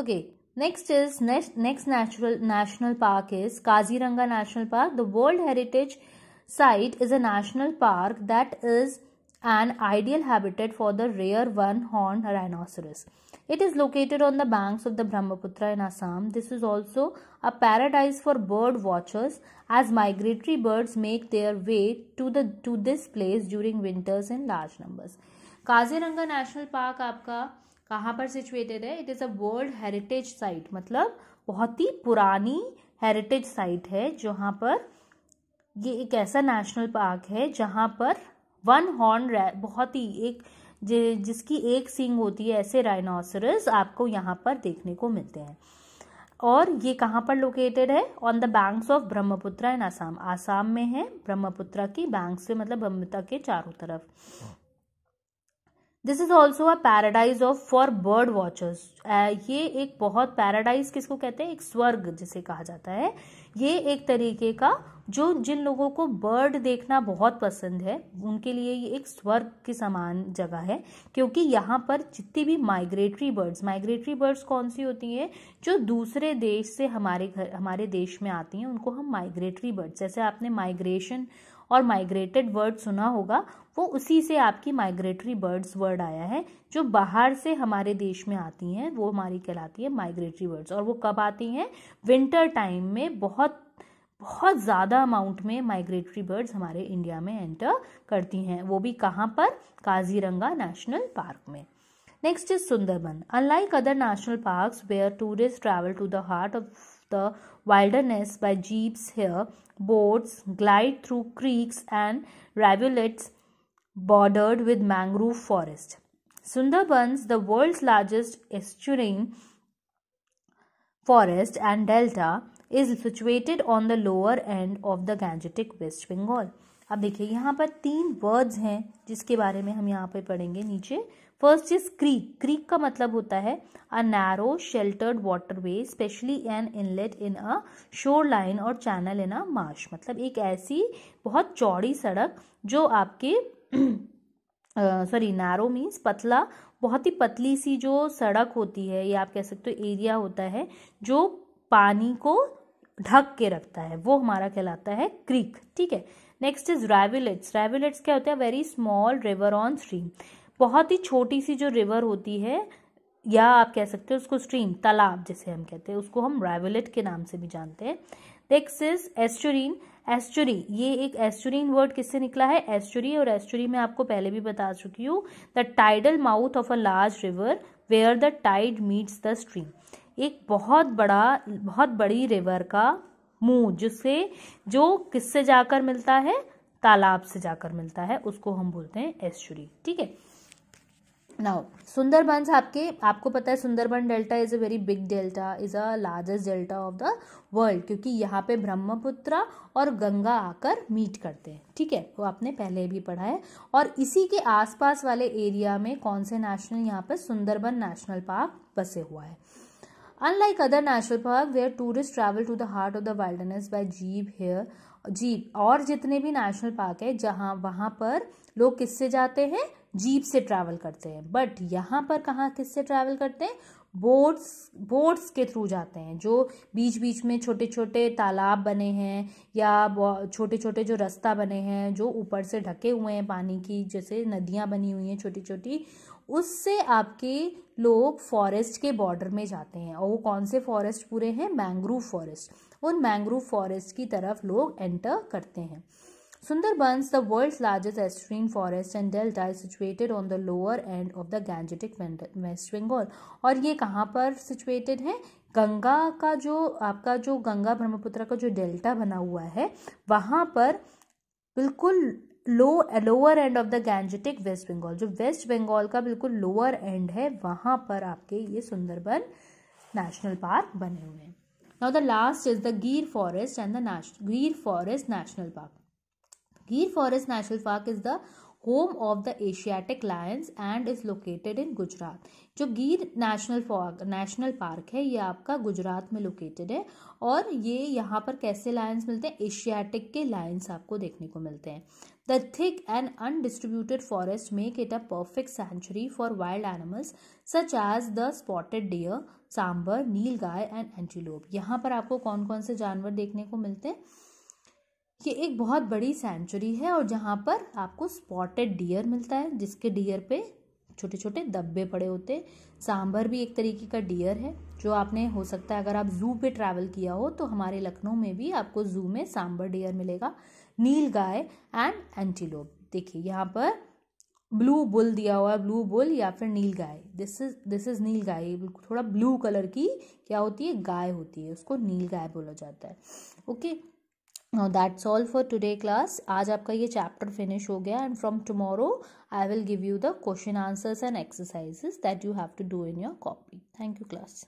Okay, next is next next natural national park is Kaziranga National Park. The World Heritage Site is a national park that is an ideal habitat for the rare one-horned rhinoceros. It is located on the banks of the Brahmaputra in Assam. This is also a paradise for bird watchers as migratory birds make their way to the to this place during winters in large numbers. Kaziranga National Park आपका कहाँ पर situated है it is a world heritage site मतलब बहुत ही पुरानी heritage site है जहाँ पर ये एक ऐसा नेशनल पार्क है जहाँ पर वन हॉर्न बहुत ही एक जि, जिसकी एक सींग होती है ऐसे राइनोसरस आपको यहाँ पर देखने को मिलते हैं और ये कहाँ पर लोकेटेड है on the banks of Brahmaputra in Assam Assam में है ब्रह्मपुत्रा की बैंक से मतलब ब्रह्मपुत्र के चारों तरफ हाँ। This is also a paradise of for bird watchers ये एक बहुत पैराडाइज किसको कहते हैं एक स्वर्ग जिसे कहा जाता है ये एक तरीके का जो जिन लोगों को बर्ड देखना बहुत पसंद है उनके लिए ये एक स्वर्ग के समान जगह है क्योंकि यहाँ पर जितनी भी माइग्रेटरी बर्ड्स माइग्रेटरी बर्ड्स कौन सी होती हैं जो दूसरे देश से हमारे घर हमारे देश में आती हैं उनको हम माइग्रेटरी बर्ड्स जैसे आपने माइग्रेशन और माइग्रेटेड बर्ड सुना होगा वो उसी से आपकी माइग्रेटरी बर्ड्स वर्ड आया है जो बाहर से हमारे देश में आती हैं वो हमारी कहलाती है माइग्रेटरी बर्ड्स और वो कब आती हैं विंटर टाइम में बहुत बहुत ज़्यादा अमाउंट में माइग्रेटरी बर्ड्स हमारे इंडिया में एंटर करती हैं वो भी कहाँ पर काजीरंगा नेशनल पार्क में next is Sundarban unlike other national park where tourist travel to the heart of the wilderness by jeeps here boats glide through creeks and rivulets bordered with mangrove forest. Sundarbans, the world's largest estuarine forest and delta, is situated on the lower end of the Gangetic West Bengal. अब देखिए यहाँ पर तीन words हैं जिसके बारे में हम यहाँ पे पढ़ेंगे नीचे फर्स्ट इज क्रीक क्रीक का मतलब होता है a narrow sheltered waterway especially an inlet in a shoreline और चैनल इन अ मार्श मतलब एक ऐसी बहुत चौड़ी सड़क जो आपके सॉरी नारो मीन्स पतला बहुत ही पतली सी जो सड़क होती है या आप कह सकते हो एरिया होता है जो पानी को ढक के रखता है वो हमारा कहलाता है क्रीक ठीक है नेक्स्ट इज रेवलेट्स रेवलेट्स क्या होता है very small river on stream बहुत ही छोटी सी जो रिवर होती है या आप कह सकते हो उसको स्ट्रीम तालाब जैसे हम कहते हैं उसको हम रेवलेट के नाम से भी जानते हैं नेक्स्ट इज एस्टोरीन एस्चुरी ये एक एस्चुरीन वर्ड किससे निकला है एस्चुरी और एस्चुरी मैं आपको पहले भी बता चुकी हूँ the tidal mouth of a large river where the tide meets the stream एक बहुत बड़ा बहुत बड़ी रिवर का मुंह जिससे जो किससे जाकर मिलता है तालाब से जाकर मिलता है उसको हम बोलते हैं एस्चुरी ठीक है नाउ सुंदरबंस आपके आपको पता है Sundarban delta is a very big delta is a largest delta of the world क्योंकि यहाँ पे ब्रह्मपुत्र और गंगा आकर मीट करते हैं ठीक है वो आपने पहले भी पढ़ा है और इसी के आसपास वाले एरिया में कौन से नेशनल यहाँ पर सुंदरबन नेशनल पार्क बसे हुआ है Unlike other national park where tourists travel to the heart of the wilderness by jeep here jeep और जितने भी नेशनल पार्क है जहाँ वहाँ पर लोग किससे जाते हैं जीप से ट्रैवल करते हैं बट यहाँ पर कहाँ किससे ट्रैवल करते हैं बोट्स बोट्स के थ्रू जाते हैं जो बीच बीच में छोटे छोटे तालाब बने हैं या छोटे छोटे जो रास्ता बने हैं जो ऊपर से ढके हुए हैं पानी की जैसे नदियाँ बनी हुई हैं छोटी छोटी उससे आपके लोग फॉरेस्ट के बॉर्डर में जाते हैं और वो कौन से फॉरेस्ट पूरे हैं मैंग्रोव फॉरेस्ट उन मैंग्रोव फॉरेस्ट की तरफ लोग एंटर करते हैं Sundarbans the world largest estuarine forest and delta is situated on the lower end of the Gangetic West Bengal और ये कहाँ पर सिचुएटेड है गंगा का जो आपका जो गंगा ब्रह्मपुत्र का जो डेल्टा बना हुआ है वहाँ पर बिल्कुल low lower end of the Gangetic West Bengal जो वेस्ट बंगाल का बिल्कुल लोअर एंड है वहाँ पर आपके ये सुंदरबन नेशनल पार्क बने हुए हैं now the last is the Gir forest and the Gir forest national park Gir forest national park is the home of the Asiatic lions and is located in Gujarat जो Gir national park national park है ये आपका गुजरात में located है और ये यहाँ पर कैसे लायंस मिलते हैं एशियाटिक के लायंस आपको देखने को मिलते हैं The thick and undistributed forests make it a perfect sanctuary for wild animals such as the spotted deer, sambar nilgai and antelope यहाँ पर आपको कौन कौन से जानवर देखने को मिलते हैं ये एक बहुत बड़ी सेंचुरी है और जहाँ पर आपको स्पॉटेड डियर मिलता है जिसके डियर पे छोटे छोटे धब्बे पड़े होते हैं सांभर भी एक तरीके का डियर है जो आपने हो सकता है अगर आप ज़ू पे ट्रैवल किया हो तो हमारे लखनऊ में भी आपको ज़ू में सांबर डियर मिलेगा नील गाय एंड एंटीलोप देखिए यहाँ पर ब्लू बुल दिया हुआ है ब्लू बुल या फिर nilgai this is this is nilgai थोड़ा ब्लू कलर की क्या होती है गाय होती है उसको नील गाय बोला जाता है okay now that's all for today class आज आपका ये चैप्टर फिनिश हो गया and from tomorrow I will give you the question answers and exercises that you have to do in your copy thank you class